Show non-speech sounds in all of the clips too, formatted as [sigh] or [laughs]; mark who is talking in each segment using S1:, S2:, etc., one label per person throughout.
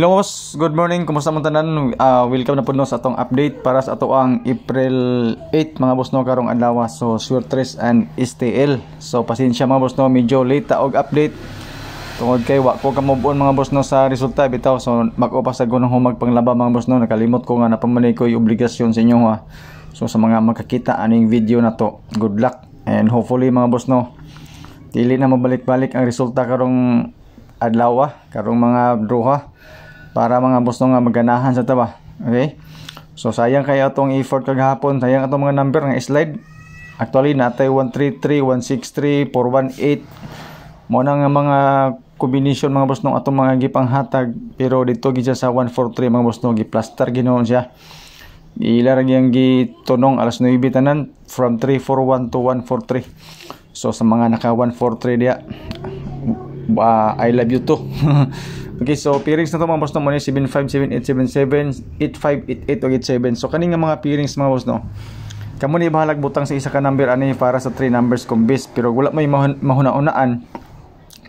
S1: boss, good morning. Kumusta mong tanan? Uh, welcome na po no sa atong update para sa ato ang April 8 mga boss no karong adlaw ah, so Swertres and STL. So pasensya mga boss no medyo late ta og update. Tungod kay wa ko ka move mga boss no sa resulta bitaw so bako pa sa gunong humag panglaba mga boss no nakalimot ko nga napamanay ko yung obligasyon sa inyo ha. Ah. So sa mga makakita aning video na to, good luck and hopefully mga boss no dili na mabalik-balik ang resulta karong adlaw karong mga draw ha para mga boss nga maganahan sa taba. Okay? So sayang kaya itong effort kagahapon, sayang itong mga number nga slide. Actually natay 133, 163, 418. Mo na nga mga combination mga boss nung atong mga gipanghatag pero dito gid sa 143 mga boss nung giplaster ginoon siya. Ila ra gyang gitunong alas 9 tanan from 341 to 143. So sa mga naka 143 dia uh, I love you too [laughs] okay so pairings na to mga boss no mo 757 877 8588 so kaning nga mga pairings mga boss no kamo ni bahalag butang sa isa ka number ani para sa 3 numbers combis pero wala may mahuna-unaan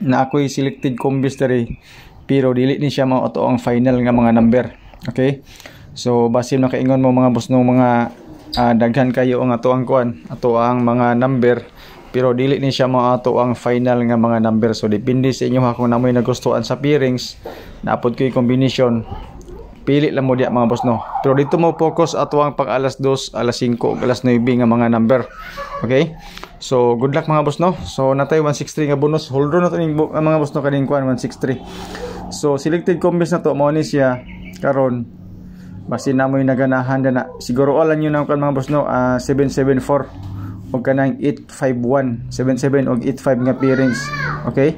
S1: na ako'y selected combis diri pero dili ni siya mao ang final nga mga number okay so basin na kaingon mo mga boss no mga uh, daghan kayo ang ato ang kuan ato ang mga number pero dili ni siya mga ato ang final nga mga number so depende sa inyo ha kung namoy nagustuhan sa pairings naapod ko yung combination pili lang mo diya mga boss no pero dito mo focus ato ang pag alas 2 alas 5 alas 9 nga mga number okay so good luck mga boss no so natay 163 nga bonus holder na nato ning mga boss no kaning kuan 163 so selected combis na to mo ni siya karon basi na mo naganahan na siguro alam nyo na kan mga boss no uh, ah, 774 og kanang 85177 og 85 nga pairings okay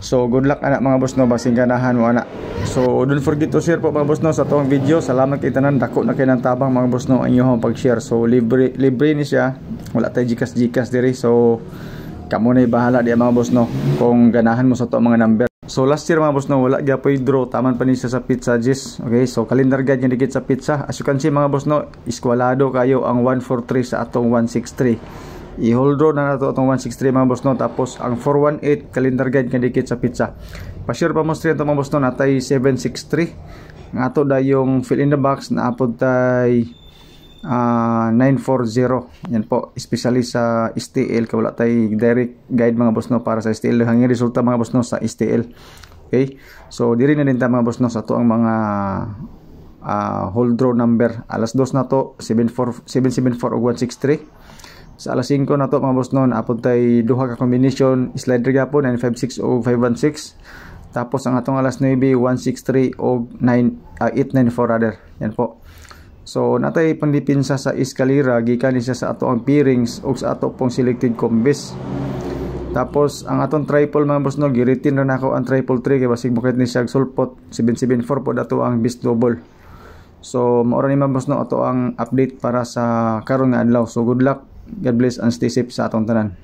S1: so good luck anak mga boss no basing ganahan mo anak so don't forget to share po mga boss no sa tong video salamat kita nan dako na kay nang tabang mga boss no ang inyong pag-share so libre libre ni siya wala tay gikas gikas diri so kamo na bahala di mga boss no kung ganahan mo sa to mga number So last year mga boss no wala gapoy draw taman pa ni siya sa pizza jis. Okay, so calendar guide niya dikit sa pizza. As you can see mga boss no, iskwalado kayo ang 143 sa atong 163 i-hold draw na nato itong 163 mga boss no tapos ang 418 calendar guide nga dikit sa pizza pa sure pa mo stream ito mga boss no natay 763 ang ato da yung fill in the box na apod tay uh, ah, 940 yan po especially sa STL kawala tay direct guide mga boss no para sa STL ang resulta mga boss no sa STL okay so diri na din ta mga boss no sa to ang mga uh, ah, hold draw number alas 2 na to 774 774 163 sa alas 5 na to mga boss noon, apuntay duha ka combination, slider gapon 956 o 516. Tapos ang atong alas 9 163 o 9 uh, 894 rather. Yan po. So natay panlipin sa sa eskalera gikan siya sa ato ang pairings o sa ato pong selected combis. Tapos ang atong triple mga boss no giritin na nako ang triple 3 kay basig buket ni siya sulpot 774 po dato ang bis double. So maura ni mga boss no ato ang update para sa karon nga adlaw. So good luck God bless and stay safe sa atong tanan